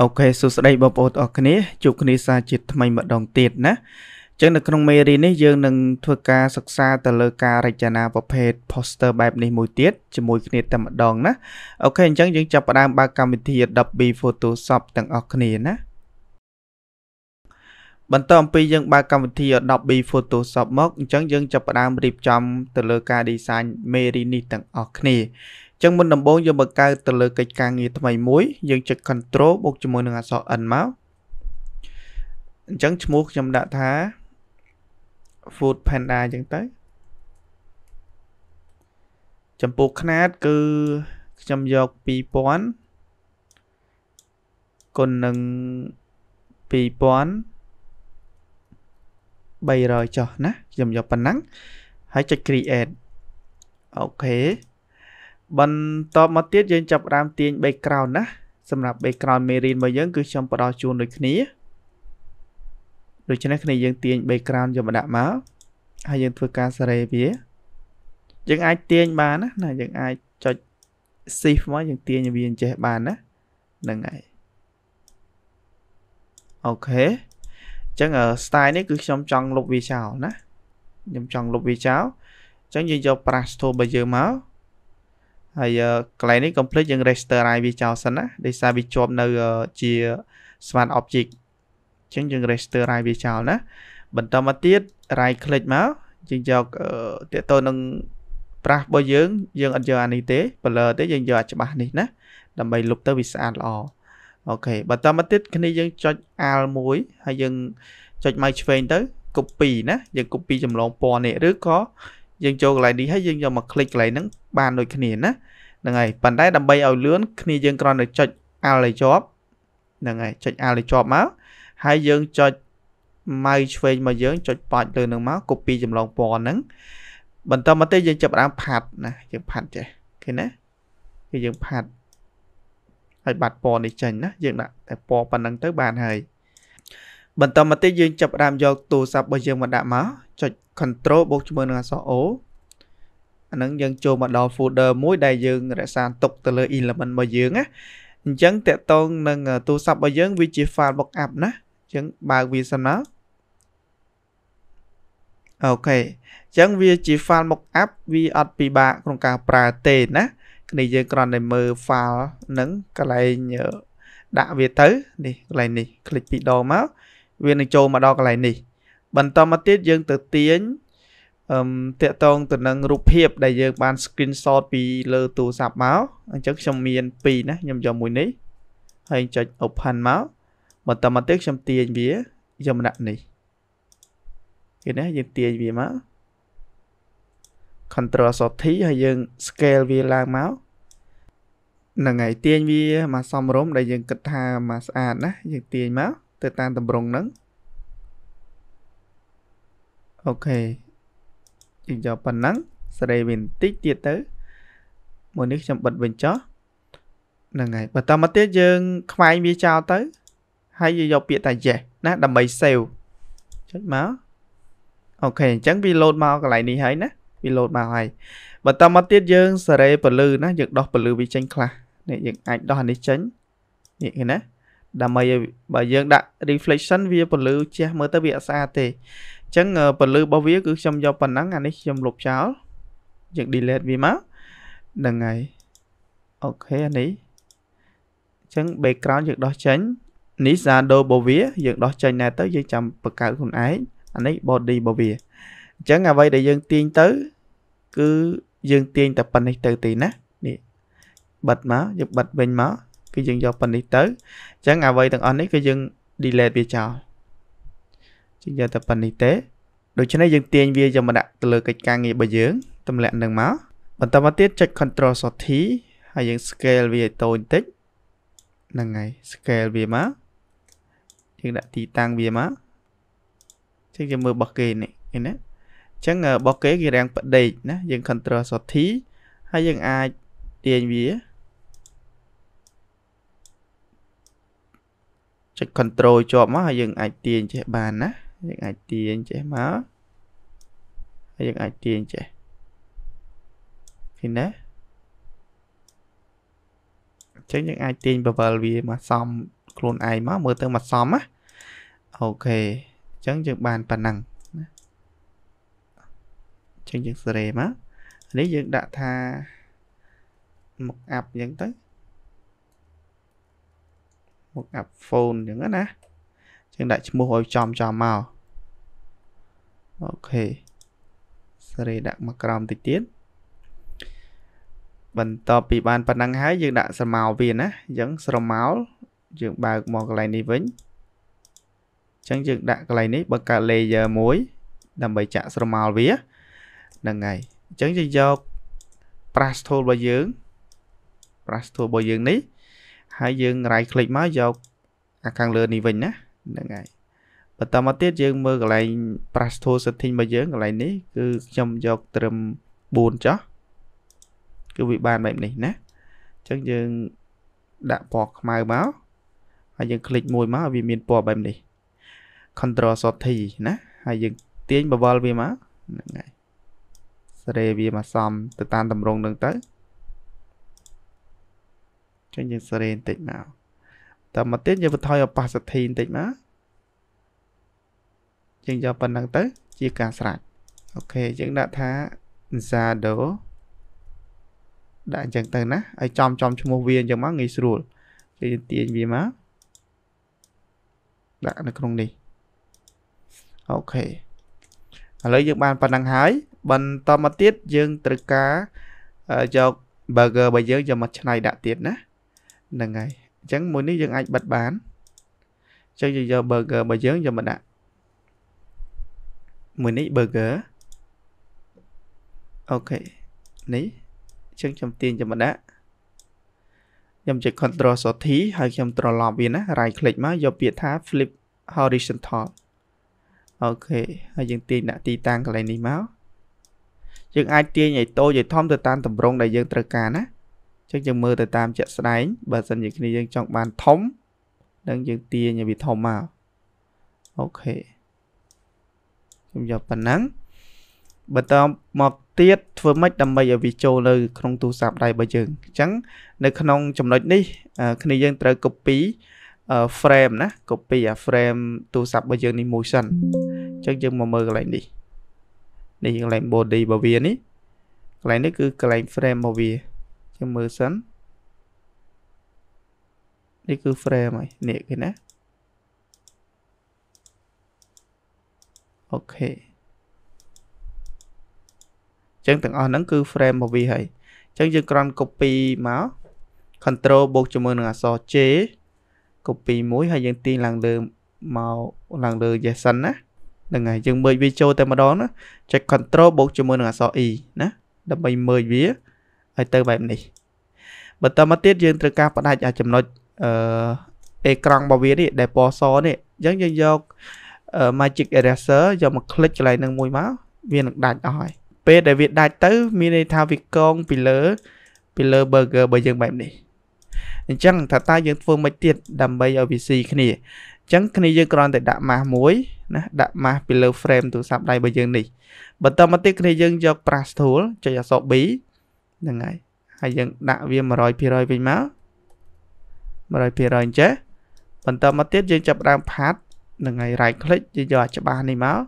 អូខេសួស្តីបងប្អូនអរគ្នាជួបគ្នាសាជាថ្មីម្ដងទៀតណាចឹងនៅក្នុងមេរៀននេះយើងនឹងធ្វើការសិក្សាទៅលើការរចនាប្រភេទ poster បែបនេះមួយទៀតជាមួយគ្នាតែម្ដងណាអូខេអញ្ចឹងយើងចាប់ផ្ដើមបើកកម្មវិធី Adobe Photoshop ទាំងអស់គ្នាណាបន្តអំពីយើងបើកកម្មវិធី Adobe Photoshop មកអញ្ចឹងយើងចាប់ផ្ដើមរៀបចំទៅលើការ design មេរីនេះទាំងអស់គ្នាចឹងមុនដំបូងយើងបង្កើតទៅលើកិច្ចការងារថ្មីមួយយើងចុច control បូកជាមួយនឹងអក្សរ n មកអញ្ចឹងឈ្មោះខ្ញុំដាក់ថា food panda អញ្ចឹងទៅចំពោះຂະຫນາດគឺខ្ញុំយក2000គុណនឹង2300ចុះណាខ្ញុំយកប៉ុណ្ណឹងហើយចុច create អូខេបន្តមកទៀតយើងចាប់ផ្ដើមទាញ background ណាសម្រាប់ background មេរៀនរបស់យើងគឺខ្ញុំផ្ដល់ជូនដូចគ្នាដូច្នេះគ្នាយើងទាញ background យកមកដាក់មកហើយយើងធ្វើការសារ៉េវាយើងអាចទាញបានណាណាយើងអាចចុច shift មកយើងទាញវាអញ្ចេះបានណាហ្នឹងហើយអូខេអញ្ចឹង style នេះគឺខ្ញុំចង់លុបវាចោលណាខ្ញុំចង់លុបវាចោលអញ្ចឹងយើងយក brush tool របស់យើងមកហើយកន្លែងនេះ complete យើង register ឲ្យវាចោលសិនណាដោយសារវាជាប់នៅជា smart object អញ្ចឹងយើង register ឲ្យវាចោលណា បន្តមកទៀត right click មកយើងយកតេតទៅនឹងប្រាស់របស់យើងយើងអត់យកអានេះទេ blur ទេយើងយកអាច្បាស់នេះណាដើម្បីលុបទៅវាស្អាតល្អអូខេបន្តមកទៀតគ្នាយើងចុច alt 1ហើយយើងចុចមកឆ្វេងទៅ copy ណាយើង copy ចម្លងពណ៌នេះឬក៏យើងចូលកន្លែងនេះហើយយើងយកមកคลิกកន្លែងហ្នឹងបានដូចគ្នាណាហ្នឹងហើយប៉ុន្តែដើម្បីឲ្យលឿនគ្នាយើងគ្រាន់តែចុច Alt ឲ្យជាប់ហ្នឹងហើយចុច Alt ឲ្យជាប់មកហើយយើងចុចម៉ៅឆ្វេងមកយើងចុចប៉ាច់លើនឹងមក copy ចម្លងពណ៌ហ្នឹងបន្តមកទៀតយើងចាប់ដើមផាត់ណាយើងផាត់ចេះឃើញណាគឺយើងផាត់ហើយបាត់ពណ៌នេះចេញណាយើងដាក់តែពណ៌ប៉ុណ្្នឹងទៅបានហើយបន្តមកទៀតយើងចាប់ផ្ដើមយកទូរស័ព្ទរបស់យើងមកដាក់មកចុច control បូកជាមួយនឹងអក្សរ O អាហ្នឹងយើងចូលមកដល់ folder មួយដែលយើងរក្សាទុកទៅលើ element របស់យើងណាអញ្ចឹងតកតងនឹងទូរស័ព្ទរបស់យើងវាជា file backup ណាអញ្ចឹងបើកវាសិនមកអូខេអញ្ចឹងវាជា file backup វាអត់ពិបាកក្នុងការប្រើទេណាគ្នាយើងគ្រាន់តែមើល file ហ្នឹងកន្លែងដាក់វាទៅនេះកន្លែងនេះคลิกពីរដងមកវានឹងចូលមកដល់កន្លែងនេះបន្តមកទៀតយើងទៅទាញអឹមតាកតងទៅនឹងរូបភាពដែលយើងបាន screenshot ពីលើទូរស័ព្ទមកអញ្ចឹងខ្ញុំមាន2ណាខ្ញុំយកមួយនេះ ហើយចុច open មកបន្តមកទៀតខ្ញុំទាញវាយកម្នាក់នេះឃើញទេយើងទាញវាមក control short T ហើយយើង scale វាឡើងមកនឹងហើយទាញវាមកសំរុំដែលយើងគិតថាមកស្អាតណាយើងទាញមកទៅតាមតម្រងហ្នឹងអូខេយើងយកប៉ុណ្ណឹងសេរីវាបន្តិចទៀតទៅមួយនេះខ្ញុំបិទវិញចុះហ្នឹងហើយបន្តមកទៀតយើង ខ្វែងវាចោលទៅ ហើយយើងយកពាក្យថា yes ណាដើម្បី save ចុចមកអូខេអញ្ចឹងវាលោតមកកន្លែងនេះហើយណាវាលោតមកហើយបន្តមកទៀតយើងសេរីពលឺណាយើងដោះពលឺវាចេញខ្លះនេះយើងអាចដោះនេះចេញនេះឃើញណាដើម្បីឲ្យបើយើងដាក់ reflection វាពន្លឺជះមើលទៅវាអត់ស្អាតទេអញ្ចឹងពន្លឺរបស់វាគឺខ្ញុំយកប៉ុណ្ណឹងអានេះខ្ញុំលុបចោលយើង delete វាមកហ្នឹងហើយអូខេអានេះអញ្ចឹង background យើងដោះចេញនេះ shadow របស់វាយើងដោះចេញដែរទៅយើងចាំបង្កើតខ្លួនឯងអានេះ body របស់វាអញ្ចឹងអ្វីដែលយើងទាញទៅគឺយើងទាញតែប៉ុណ្្នេះទៅទេណានេះបិទមកយើងបិទវិញមកគឺយើងយកប៉ុណ្នេះទៅអញ្ចឹងអ្វីទាំងអស់នេះគឺយើង delete វាចោលយើងយកតែប៉ុណ្នេះទេដូច្នេះយើងទាញវាយកមកដាក់ទៅលើកិច្ចការងាររបស់យើងទម្លាក់នឹងមកបន្តមកទៀតចុច Ctrl Shift T ហើយយើង scale វាឲ្យតូចបន្តិចហ្នឹងហើយ scale វាមកយើងដាក់ទីតាំងវាមកចឹងយើងមើលរបស់គេនេះឃើញណាអញ្ចឹងរបស់គេគេរាំងប្ដេកណាយើង Ctrl Shift T ហើយយើងអាចទាញវាចុច control ជាប់មកហើយយើងអាចទាញចេះបានណាយើងអាចទាញចេះមកហើយយើងអាចទាញចេះឃើញណាចឹងយើងអាចទាញ bevel វាមកសំខ្លួនឯងមកមើលទៅមកសំណាអូខេអញ្ចឹងយើងបានប៉ុណ្ណឹងណាអញ្ចឹងយើងសេរីមកនេះយើងដាក់ថាមកអាប់អញ្ចឹងទៅមកអាប់ phone អញ្ចឹងណាយើងដាក់ឈ្មោះឲ្យចំចំមកអូខេសេរីដាក់មកក្រោមតិចទៀតបន្ទាប់ពីបានប៉ុណ្ណឹងហើយយើងដាក់ស្រមោលវាណាអញ្ចឹងស្រមោលយើងបើកមកកន្លែងនេះវិញអញ្ចឹងយើងដាក់កន្លែងនេះបើកើត layer មួយដើម្បីចាក់ស្រមោលវាហ្នឹងហើយអញ្ចឹងយើងយក brush tool របស់យើង brush tool របស់យើងនេះហើយយើង right click មកយក អាខាងលើនេះវិញណាហ្នឹងហើយបន្តមកទៀតយើងមើលកន្លែង brush tool setting របស់យើងកន្លែងនេះគឺខ្ញុំយកត្រឹម4ចោះគឺវាបានបែបនេះណាអញ្ចឹងយើងដាក់ពណ៌ខ្មៅមកហើយយើងคลิกមួយមកវាមានពណ៌បែបនេះ control short T ណាហើយយើងទាញបវលវាមកហ្នឹងហើយស្រេវាមកសំទៅតាមតម្រងនឹងទៅចុះយើងស្រេបន្តិចមកតមកទៀតយើងបន្ថយអបាសធីបន្តិចមកយើងយកប៉ុណ្ណឹងទៅ ជាការស្រេចអូខេយើងដាក់ថា Zado ដាក់អញ្ចឹងទៅណាឲ្យចំចំឈ្មោះវាអញ្ចឹងមកងាយស្រួលគេទាញវាមកដាក់នៅក្នុងនេះអូខេឥឡូវយើងបានប៉ុណ្ណឹងហើយបន្តមកទៀតយើង ត្រូវការយក burger របស់យើងយកមកឆ្នៃដាក់ទៀតណាហ្នឹងហើយអញ្ចឹងមួយនេះយើងអាចបិទបានអញ្ចឹងយើងយក burger របស់យើងយកមកដាក់មួយនេះ burger អូខេនេះអញ្ចឹងខ្ញុំទាញយកមកដាក់ខ្ញុំចុច control shift ហើយខ្ញុំត្រឡប់វាណា right click មកយកពាក្យថា flip horizontal អូខេហើយយើងទាញដាក់ទីតាំងកន្លែងនេះមកយើងអាចទាញឲ្យតូចឲ្យធំទៅតាមតម្រងដែលយើងត្រូវការណាចឹងយើងមើលទៅតាមជាក់ស្ដែងបើសិនជាគ្នាយើងចង់បានធំនឹងយើងទាញវាធំមកអូខេខ្ញុំយកប៉ុណ្ណឹងបន្តមកទៀតធ្វើម៉េចដើម្បីឲ្យវាចូលនៅក្នុងទូរស័ព្ទដៃរបស់យើងអញ្ចឹងនៅក្នុងចំណុចនេះ គ្នាយើងត្រូវ copy frame ណា copy អា frame ទូរស័ព្ទរបស់យើងនេះមួយសិនអញ្ចឹងយើងមកមើលកន្លែងនេះនេះកន្លែង body របស់វានេះកន្លែងនេះគឺកន្លែង frame របស់វាខ្ញុំមើលសិននេះគឺ frame ហើយនេះគេណាអូខេអញ្ចឹងទាំងអស់ហ្នឹងគឺ frame របស់វាហើយអញ្ចឹងយើងគ្រាន់ copy មក control បូកជាមួយនឹងអក្សរ J copy មួយ ហើយយើងទាញឡើងលើមកឡើងលើ yes សិនណាហ្នឹងហើយយើងមើលវាចូលតែម្ដងណាចុច control បូកជាមួយនឹងអក្សរ E ណាដើម្បីមើលវាហើយទៅបែបនេះបន្តមកទៀតយើងត្រូវការផ្ដាច់អាចំណុចអឺអេក្រង់របស់វានេះដែលពណ៌សនេះអញ្ចឹងយើងយក magic eraser យកមកคลิกកន្លែងនឹងមួយមកវានឹងដាច់អស់ហើយពេលដែលវាដាច់ទៅមានន័យថាវាកងពីលើពីលើ burger របស់យើងបែបនេះអញ្ចឹងថាតើយើងធ្វើមិនទៀតដើម្បីឲ្យវាស៊ីគ្នាអញ្ចឹងគ្នាយើងគ្រាន់តែដាក់ម៉ាស់មួយណាដាក់ម៉ាស់ពីលើ frame ទូរស័ព្ទដៃរបស់យើងនេះបន្តមកទៀតគ្នាយើងយក brush tool ចុចអក្សរ B ហ្នឹងហើយហើយយើងដាក់វា100%វិញមក100%អញ្ចេះបន្តមកទៀតយើងចាប់ដើមផាត់នឹងហើយ right click យើងយកអាច្បាស់នេះមក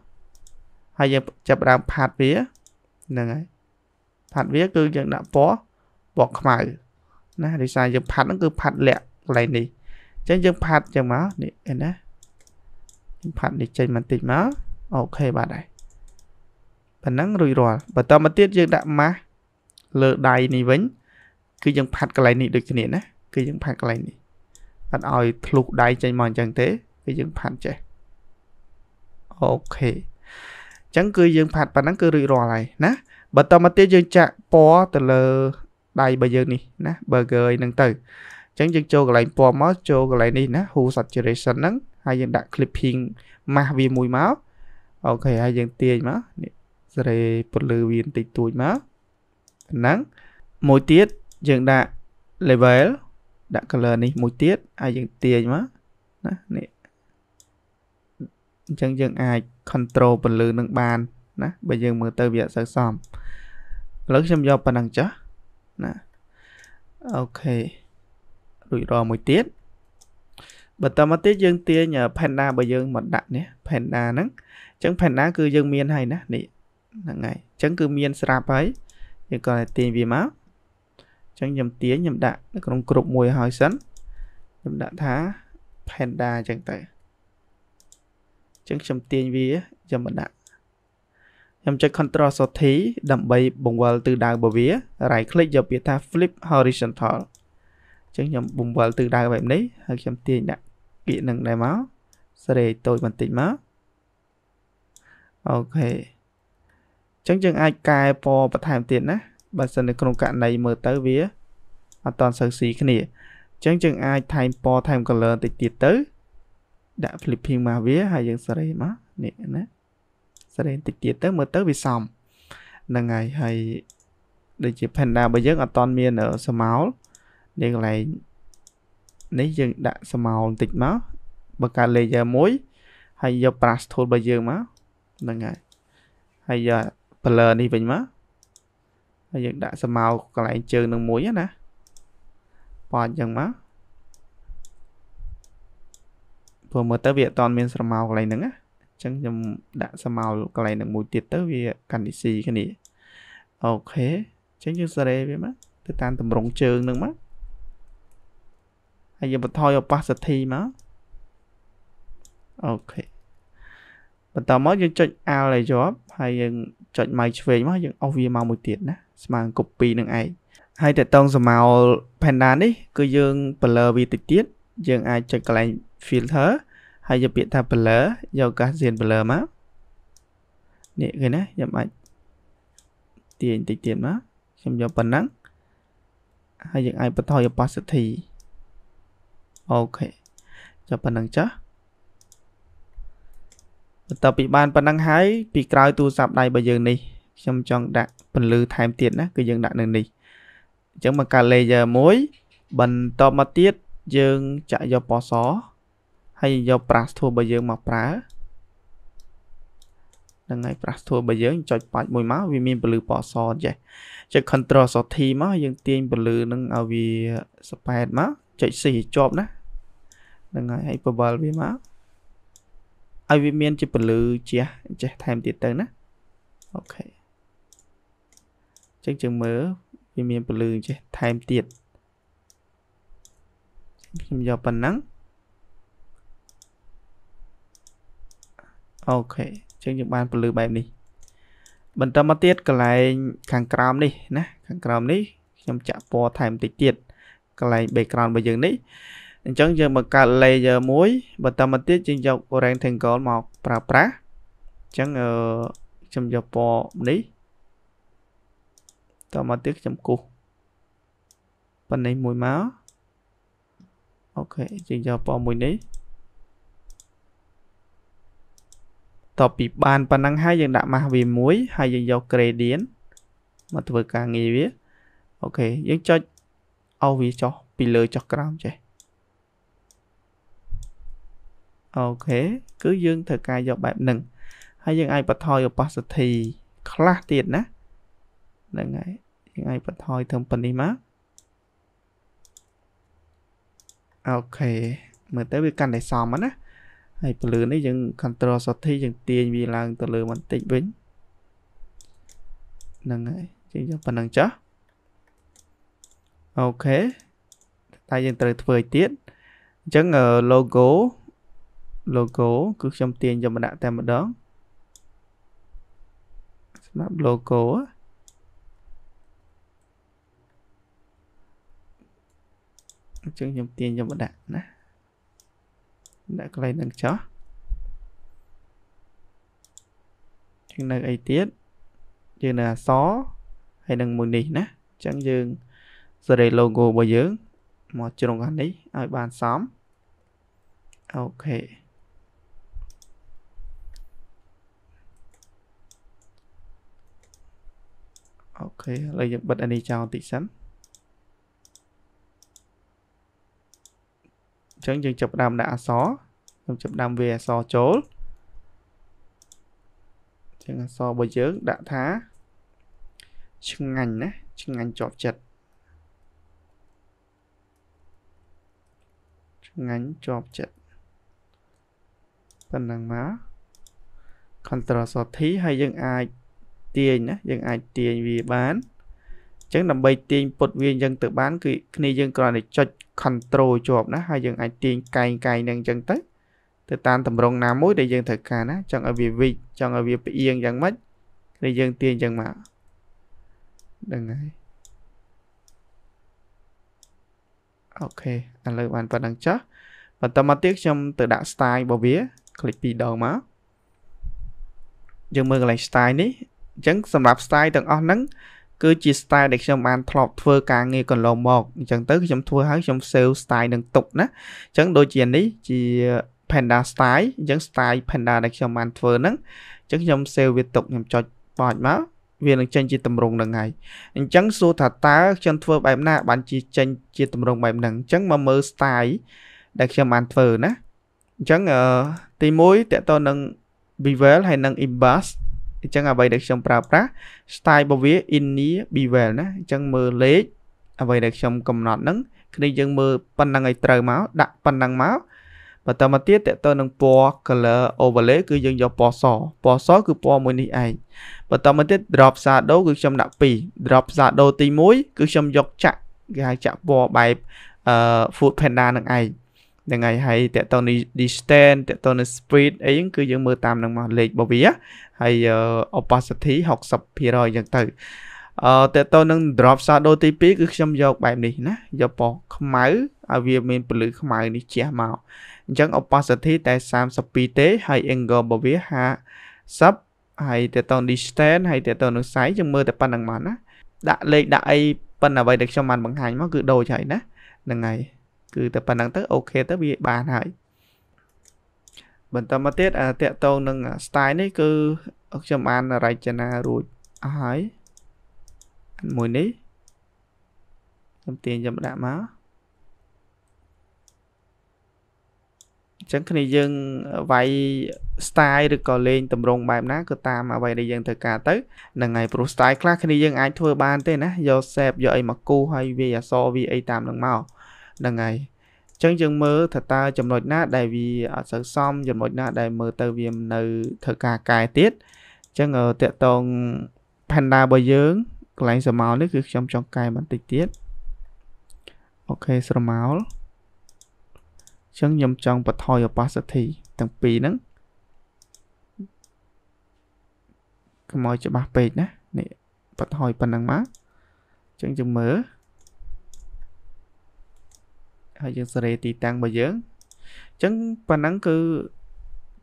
ហើយយើងចាប់ដើមផាត់វាហ្នឹងហើយផាត់វាគឺយើងដាក់ពណ៌ពណ៌ខ្មៅ ណាដោយសារយើងផាត់ហ្នឹងគឺផាត់លាក់កន្លែងនេះអញ្ចឹងយើង ផាត់ចឹងមកនេះឃើញណាយើងផាត់នេះចេញបន្តិចមកអូខេបាទហើយប៉ណ្ណឹងរួចរាល់បន្តមកទៀតយើងដាក់ម៉ាស់លើដៃនេះវិញគឺយើងផាត់កន្លែងនេះដូចគ្នាណាគឺយើងផាត់កន្លែងនេះអត់ឲ្យធ្លុះដៃចេញមកអញ្ចឹងទេ គឺយើងផាត់ចេះអូខេអញ្ចឹងគឺយើងផាត់ប៉ុណ្ណឹងគឺរួចរាល់ហើយណាបើតមកទៀតយើងចាក់ពណ៌ទៅលើដៃរបស់យើងនេះណា burger ហ្នឹងទៅអញ្ចឹងយើងចូលកន្លែងពណ៌មក ចូលកន្លែងនេះណា hue saturation ហ្នឹងហើយយើងដាក់ clipping mask វាមួយមកអូខេហើយយើងទាញមកនេះសេរីពលឺវាបន្តិចតួចមកហ្នឹងមួយទៀតយើងដាក់ level ដាក់ color នេះមួយទៀតហើយយើងទាញមកណានេះអញ្ចឹងយើងអាច control ពន្លឺនឹង បានណាបើយើងមើលទៅវាអត់សូវសមឥឡូវខ្ញុំយកប៉ុណ្ណឹងចាស់ណាអូខេរួចរាល់មួយទៀតបន្តមកទៀតយើងទាញ panda បើយើងមកដាក់នេះ panda ហ្នឹងអញ្ចឹង panda គឺយើងមានហើយណានេះហ្នឹងហើយអញ្ចឹងគឺមានស្រាប់ហើយយើងគ្រាន់តែទាញវាមកអញ្ចឹងខ្ញុំទាញខ្ញុំដាក់នៅក្នុងក្រុមមួយហើយសិនខ្ញុំដាក់ថា panda អញ្ចឹងទៅអញ្ចឹងខ្ញុំទាញវាខ្ញុំបណ្ដាក់ខ្ញុំចុច Ctrl Shift T ដើម្បីបង្វិលទិសដៅរបស់វា right click យកពាក្យថា flip horizontal អញ្ចឹងខ្ញុំបង្វិលទិសដៅបែបនេះ ហើយខ្ញុំទាញដាក់ពាក្យនឹងដែរមកស្រេកតូចបន្តិចមកអូខេចឹងយើងអាចកែពណ៌បន្ថែមទៀតណាបើសិននៅក្នុងករណីមើលទៅវាអត់តន់សូវស៊ីគ្នាចឹងយើងអាចថែមពណ៌ថែម color តិចទៀតទៅ ដាក់ flipping មកវា ហើយយើងសេរីមកនេះណាសេរីតិចទៀតទៅមើលទៅវាសមហ្នឹងហើយហើយដូចជា panda របស់យើងអត់តន់មានស្មោលនេះកន្លែងនេះយើងដាក់ស្មោលបន្តិចមកបើកើត layer មួយហើយយក brush tool របស់យើងមកហ្នឹងហើយហើយយក blur នេះវិញមកហើយយើងដាក់សមោកន្លែងជើងនឹងមួយណាប៉អញ្ចឹងមកព្រោះមើលទៅវាអត់តមានស្រមោកន្លែងហ្នឹងណាអញ្ចឹងខ្ញុំដាក់ស្រមោលកន្លែងហ្នឹងមួយទៀតទៅវាកាន់នេះស៊ីគ្នាអូខេអញ្ចឹងយើងសារ៉េវាមកទៅតាមតម្រងជើងហ្នឹងមកហើយយើងបន្ថយ opacity មកអូខេបន្តមកយើងចុច Alt ឲ្យជាប់ហើយយើងចុចម៉ៅឆ្វេងមកយើងអស់វាមកមួយទៀតណាស្មើនឹង copy នឹងឯងហើយតើតងសមោល Panda នេះ គឺយើង blur វាតិចទៀតយើងអាចចុចកន្លែង filter ហើយយកពាក្យថា blur យក Gaussian blur មកនេះឃើញណាខ្ញុំអាចទាញតិចទៀតមកខ្ញុំយកប៉ុណ្ណឹងហើយយើងអាចបន្ថយ opacity អូខេចុះប៉ុណ្ណឹងចាស់បន្ទាប់ពីបានប៉ុណ្ណឹងហើយពីក្រោយទូរស័ព្ទដៃរបស់យើងនេះខ្ញុំចង់ដាក់ពន្លឺថែមទៀតណាគឺយើងដាក់នៅនេះអញ្ចឹងបង្កើត layer មួយបន្តមកទៀតយើងចាក់យកពណ៌សហើយយក brush tool របស់យើងមកប្រើហ្នឹងហើយ brush tool របស់យើងចុចបាច់មួយមកវាមានពន្លឺពណ៌សចេះចុច control shift T មកយើង ទាញពន្លឺនឹងឲ្យវាស្ប៉ែតមកចុច C ជាប់ណាហ្នឹងហើយហើយ bubble វាមកឲ្យវាមានជាពលឺជះចេះថែមទៀតទៅណាអូខេចឹងជើងមើលវាមានពលឺចេះថែមទៀតខ្ញុំយកប៉ុណ្ណឹងអូខេចឹងយើងបានពលឺបែបនេះបន្តមកទៀតកន្លែងខាងក្រោមនេះណាខាងក្រោមនេះខ្ញុំចាក់ពណ៌ថែមតិចទៀតកន្លែង background របស់យើងនេះអញ្ចឹងយើងបង្កើត layer មួយបន្តមកទៀតយើងយក rectangle មកប្រើប្រាស់អញ្ចឹងអឺខ្ញុំយកពណ៌នេះតមកទៀតខ្ញុំគូសប៉ុណ្ណេះមួយមកអូខេយើងយកពណ៌មួយនេះតបពីបានប៉ុណ្ណឹងហើយយើងដាក់ម៉ាស់វាមួយ ហើយយើងយក gradient មកធ្វើការងារវាអូខេយើងចុចអស់វាចុះពីលើចុះក្រោមចេះអូខេគឺយើងត្រូវការយកបែបហ្នឹងហើយយើងអាចបន្ថយឧបសទ្ធីខ្លះទៀតណាហ្នឹងហើយយើងអាចបន្ថយទាំងប៉ុណ្នេះមកអូខេមើលទៅវាកាន់តែសមណាហើយពលឿននេះយើង control សទ្ធីយើងទាញវាឡើងទៅលើបន្តិចវិញហ្នឹងហើយយើងយកប៉ុណ្្នឹងចុះអូខេតែយើងត្រូវធ្វើទៀតអញ្ចឹង logo logo គឺខ្ញុំទាញយកម្ដាក់តែម្ដងសម្រាប់ logo អញ្ចឹងខ្ញុំទាញយកម្ដាក់ណាដាក់កន្លែងនឹងចោះជាងនៅអីទៀតយើងនៅអសហើយនឹងមួយនេះណាអញ្ចឹងយើងសេរី logo របស់យើងមកជ្រុងខាងនេះឲ្យបានសមអូខេអូខេឥឡូវយើងបិទអានេះចោលបន្តិចសិនអញ្ចឹងយើងចាប់ដើមដាក់អក្សរខ្ញុំចាប់ដើមវាអក្សរចូលអញ្ចឹងអក្សររបស់យើងដាក់ថាឆ្ងាញ់ណាឆ្ងាញ់ជាប់ចិត្តឆ្ងាញ់ជាប់ចិត្តប៉ុណ្ណឹងមក Ctrl Shift T ហើយយើងអាចទាញណាយើងអាចទាញវាបានអញ្ចឹងដើម្បីទាញពុតវាអញ្ចឹងទៅបាន គឺ គ្នាយើងគ្រាន់តែចុច control ជាប់ណាហើយយើងអាចទាញកែងកែងនឹងអញ្ចឹងទៅទៅតាមតម្រងណាមួយដែលយើងត្រូវការណា ចង់ឲ្យវាវិចចង់ឲ្យវាផ្អៀងយ៉ាងម៉េចគ្នាយើងទាញអញ្ចឹងមកហ្នឹងហើយអូខេឥឡូវបានប៉ុណ្្នឹងចុះបន្តមកទៀតខ្ញុំទៅដាក់ style របស់វាคลิกពីរដងមកយើងមើលកន្លែង style នេះអញ្ចឹងសម្រាប់ style ទាំងអស់ហ្នឹងគឺជា style ដែលខ្ញុំបានធ្លាប់ធ្វើការងារកន្លងមកអញ្ចឹងទៅខ្ញុំធ្វើហើយខ្ញុំ save style នឹងទុកណាអញ្ចឹងដូចជានេះជា panda style អញ្ចឹង style panda ដែលខ្ញុំបានធ្វើហ្នឹងអញ្ចឹងខ្ញុំ save វាទុកខ្ញុំចុចបោចមកវានឹងចេញជាតម្រងនឹងហើយអញ្ចឹងសួរថាតើខ្ញុំធ្វើបែបណា បានជាចេញជាតម្រងបែបហ្នឹងអញ្ចឹងមកមើល style ដែលខ្ញុំបានធ្វើណាអញ្ចឹងទី1តកតនឹង bevel ហើយនឹង embass អញ្ចឹងអ្វីដែលខ្ញុំប្រើប្រាស់ style របស់វា inner bevel ណាអញ្ចឹងមើលលេខអ្វីដែលខ្ញុំកំណត់ហ្នឹងគ្នាយើងមើលប៉ុណ្ណឹងឲ្យត្រូវមកដាក់ប៉ុណ្ណឹងមកបន្តមកទៀតតើតើនឹងពណ៌ color overlay គឺយើងយកពណ៌សពណ៌សគឺពណ៌មួយនេះឯងបន្តមកទៀត drop shadow គឺខ្ញុំដាក់2 drop shadow ទី1គឺខ្ញុំយកចាក់គេហៅចាក់ពណ៌បែបអឺ food panda នឹងឯងហ្នឹងហើយហើយតកតន distance តកតន speed អីហ្នឹងគឺយើងមើលតាមនឹងមកលេខរបស់វាហើយ opacity 60%អញ្ចឹងទៅអឺតកតនឹង drop shadow ទី2គឺខ្ញុំយកបែបនេះណាយកពណ៌ខ្មៅឲ្យវាមានពលឺខ្មៅនេះជះមកអញ្ចឹង opacity តែ32ទេហើយ angle របស់វា50ហើយតកតន distance ហើយតកតនឹង size យើងមើលតែប៉ុណ្្នឹងមកណាដាក់លេខដាក់អីប៉ុន្តែអ្វីដែលខ្ញុំបានបង្ហាញមកគឺដូចហើយណាហ្នឹងហើយគឺតែប៉ុណ្្នឹងទៅអូខេទៅវាបានហើយបន្តមកទៀតអាតកតងនឹង style នេះគឺខ្ញុំបានរចនារួចអស់ហើយមួយនេះខ្ញុំទាញខ្ញុំដាក់មកអញ្ចឹងគ្នាយើងវាយ style ឬក៏លេងតម្រង់បែបណាក៏តាមអ្វីដែលយើងត្រូវការទៅនឹងហើយព្រោះ style ខ្លះគ្នាយើងអាចធ្វើបានទេណាយក shape យកអីមកគូហើយវាអសវាអីតាមនឹងមកហ្នឹងហើយអញ្ចឹងយើងមើលថាតើចំណុចណា ដែលវាអត់សូវសមចំណុចណាដែលមើលទៅវានៅធ្វើការកែទៀតអញ្ចឹងតកតង Panda របស់យើងកន្លែងស្រមោលនេះគឺខ្ញុំចង់កែបន្តិចទៀតអូខេស្រមោលអញ្ចឹងខ្ញុំចង់បន្ថយ opacity ទាំងពីរហ្នឹងកុំឲ្យច្បាស់ពេកណានេះបន្ថយប៉ុណ្ណឹងមកអញ្ចឹងយើងមើលហើយយើងសេរីទីតាំងរបស់យើងអញ្ចឹងប៉ុណ្ណឹងគឺ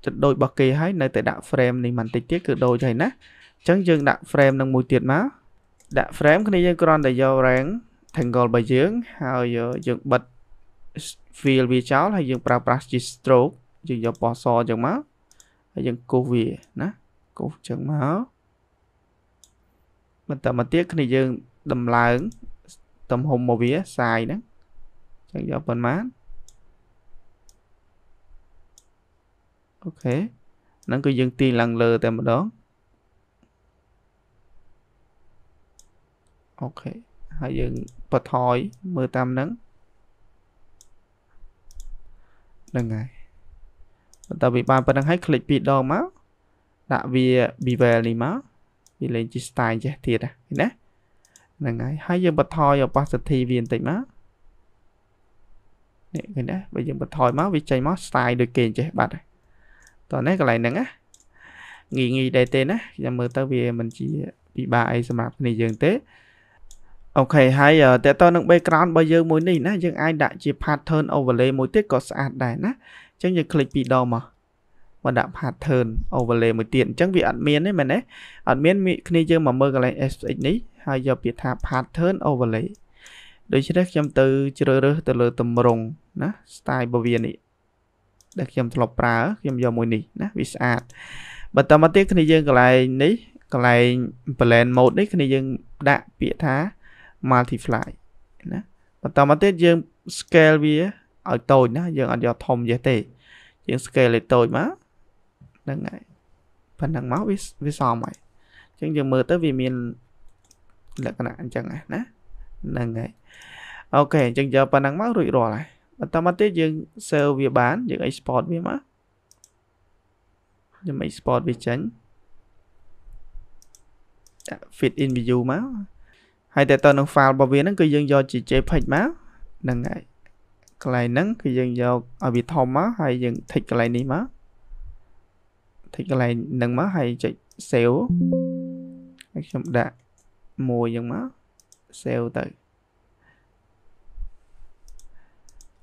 ទៅដូចរបស់គេហើយនៅតែដាក់ frame នេះបន្តិចទៀតគឺដូចហើយណាអញ្ចឹងយើងដាក់ frame នឹងមួយទៀតមកដាក់ frame គ្នាយើងគ្រាន់តែយក range triangle របស់យើង ហើយយើងបិទ fill វាចោលហើយយើងប្រើប្រាស់ជា stroke យើងយកប៉ះសអញ្ចឹងមកហើយយើងគូសវាណាគូសអញ្ចឹងមកបន្តមកទៀតគ្នាយើងដំឡើង ទំហំមកវាសាយហ្នឹងចឹងយកប៉ុន្មានអូខេហ្នឹងគឺយើងទាញឡើងលើតែម្ដងអូខេហើយយើងបថយមើលតាមហ្នឹងហ្នឹងហើយបន្តពីបានប៉ុណ្្នឹងហើយคลิกពីរដងមកដាក់វា bevel នេះមកវាលេងជា style ចេះទៀតណាហ្នឹងហើយហើយយើងបថយអប៉ាសិធីវាបន្តិចមកនេះឃើញទេបើយើងបន្ថយមកវាចេញមក style ដូចគេអញ្ចេះបាត់តោះនេះកន្លែងហ្នឹងណាងាយងាយដែរទេណាខ្ញុំមើលទៅវាមិនជាពិបាកអីសម្រាប់គ្នាយើងទេអូខេហើយតើតើនឹង background របស់យើងមួយនេះណាយើងអាចដាក់ជា pattern overlay មួយទៀតក៏ស្អាតដែរណាអញ្ចឹងយើងคลิกពីរដងមកមកដាក់ pattern overlay មួយទៀតអញ្ចឹងវាអត់មានទេមែនទេអត់មាន គ្នាយើងមកមើលកន្លែង SX នេះហើយយកពាក្យថា pattern overlay ដូច្នេះខ្ញុំទៅជ្រើសរើសទៅលើតម្រងណា style របស់វានេះដែលខ្ញុំធ្លាប់ប្រើខ្ញុំយកមួយនេះណាវាស្អាតបើតាមមកទៀតគ្នាយើងកន្លែងនេះកន្លែង blend mode នេះគ្នាយើងដាក់ពាក្យថា multiply ណាបន្តមកទៀតយើង scale វាឲ្យតូចណាយើងអត់យកធំយេះទេយើង scale ឲ្យតូចមកហ្នឹងហើយប៉ណ្ណឹងមកវាវាសមហើយអញ្ចឹងយើងមើលទៅវាមានលក្ខណៈអញ្ចឹងណាហ្នឹងហើយអូខេអញ្ចឹងយកប៉ុណ្ណឹងមករួចរាល់ហើយបន្តមកទៀតយើង serve វាបាន យើង export វាមកខ្ញុំ export វាចេញដាក់ fit in view មកហើយតើតើនឹង file របស់វាហ្នឹងគឺយើងយកជា JPEG មកហ្នឹងហើយកន្លែងហ្នឹងគឺយើងយកឲ្យវាធំមកហើយយើង take កន្លែងនេះមក take កន្លែងហ្នឹងមកហើយចុច save ហើយខ្ញុំដាក់មួយយ៉ាងមក sale ទៅ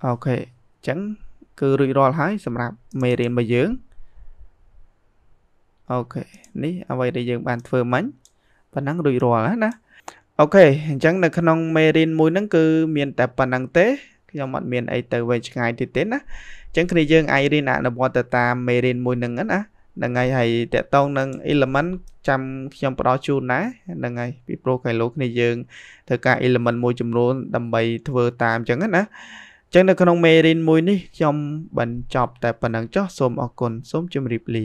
អូខេអញ្ចឹងគឺរួចរាល់ហើយ សម្រាប់មេរៀនរបស់យើងអូខេនេះអ្វីដែលយើង បានធ្វើមិញប៉ុណ្ណឹងរួចរាល់ហើយណាអូខេអញ្ចឹងនៅក្នុងមេរៀនមួយហ្នឹងគឺមានតែប៉ុណ្ណឹងទេខ្ញុំអត់មានអីទៅវែងឆ្ងាយទៀតទេណាអញ្ចឹងគ្នាយើងអាចរៀនអនុវត្តទៅតាមមេរៀនមួយហ្នឹងណាហ្នឹងហើយហើយតកតងនឹង element ចាំខ្ញុំផ្ដល់ជូនណាហ្នឹងហើយពីប្រូកៃឡូគ្នាយើងធ្វើការ element មួយចំនួនដើម្បីធ្វើតាមអញ្ចឹងណាអញ្ចឹងនៅក្នុងមេរៀនមួយនេះខ្ញុំបញ្ចប់ តែប៉ុណ្្នឹងចុះសូមអរគុណសូមជម្រាបលា